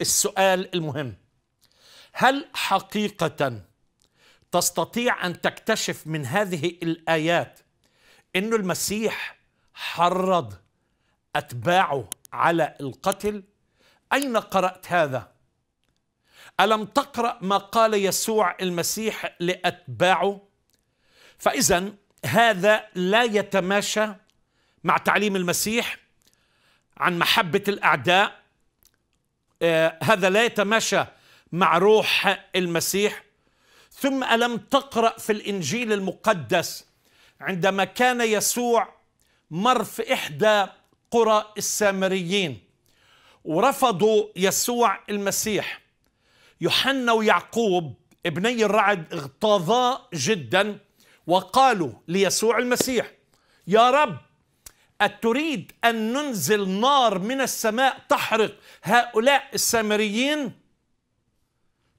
السؤال المهم هل حقيقة تستطيع أن تكتشف من هذه الآيات أن المسيح حرض أتباعه على القتل أين قرأت هذا؟ ألم تقرأ ما قال يسوع المسيح لأتباعه؟ فإذا هذا لا يتماشى مع تعليم المسيح عن محبة الأعداء آه، هذا لا يتماشى مع روح المسيح ثم ألم تقرأ في الإنجيل المقدس عندما كان يسوع مر في إحدى قرى السامريين ورفضوا يسوع المسيح يوحنا ويعقوب ابني الرعد اغتاظا جدا وقالوا ليسوع المسيح يا رب أتريد أن ننزل نار من السماء تحرق هؤلاء السامريين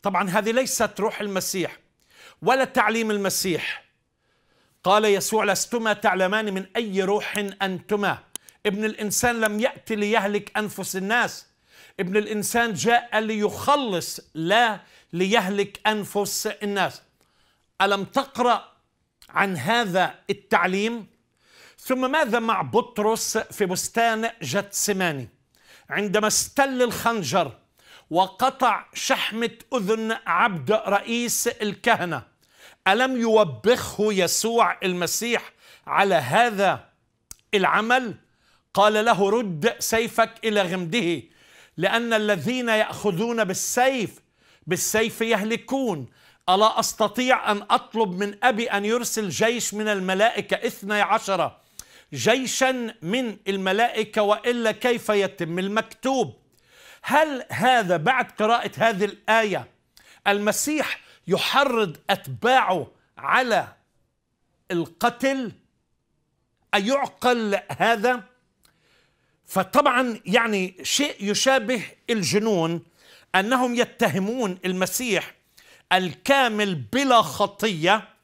طبعا هذه ليست روح المسيح ولا تعليم المسيح قال يسوع لستما تعلمان من أي روح أنتما ابن الإنسان لم يأتي ليهلك أنفس الناس ابن الإنسان جاء ليخلص لا ليهلك أنفس الناس ألم تقرأ عن هذا التعليم؟ ثم ماذا مع بطرس في بستان جتسماني عندما استل الخنجر وقطع شحمة أذن عبد رئيس الكهنة ألم يوبخه يسوع المسيح على هذا العمل قال له رد سيفك إلى غمده لأن الذين يأخذون بالسيف بالسيف يهلكون ألا أستطيع أن أطلب من أبي أن يرسل جيش من الملائكة اثني عشرة جيشا من الملائكة وإلا كيف يتم المكتوب هل هذا بعد قراءة هذه الآية المسيح يحرض أتباعه على القتل أيعقل هذا فطبعا يعني شيء يشابه الجنون أنهم يتهمون المسيح الكامل بلا خطية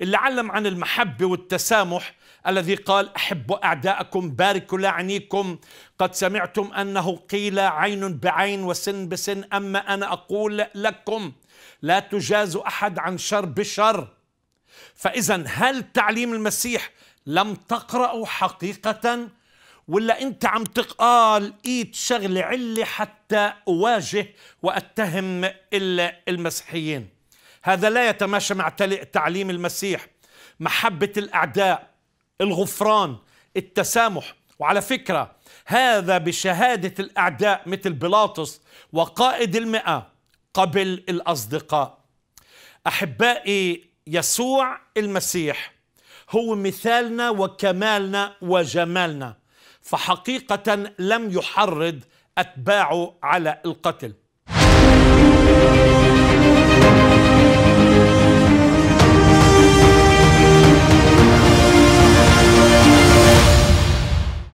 اللي علم عن المحبة والتسامح الذي قال أحبوا أعداءكم باركوا لعنيكم قد سمعتم أنه قيل عين بعين وسن بسن أما أنا أقول لكم لا تجاز أحد عن شر بشر فإذا هل تعليم المسيح لم تقرأوا حقيقة ولا أنت عم تقال إيد شغلة علي حتى أواجه وأتهم المسيحيين هذا لا يتماشى مع تعليم المسيح محبة الأعداء الغفران التسامح وعلى فكرة هذا بشهادة الأعداء مثل بيلاطس وقائد المئة قبل الأصدقاء أحبائي يسوع المسيح هو مثالنا وكمالنا وجمالنا فحقيقة لم يحرض أتباعه على القتل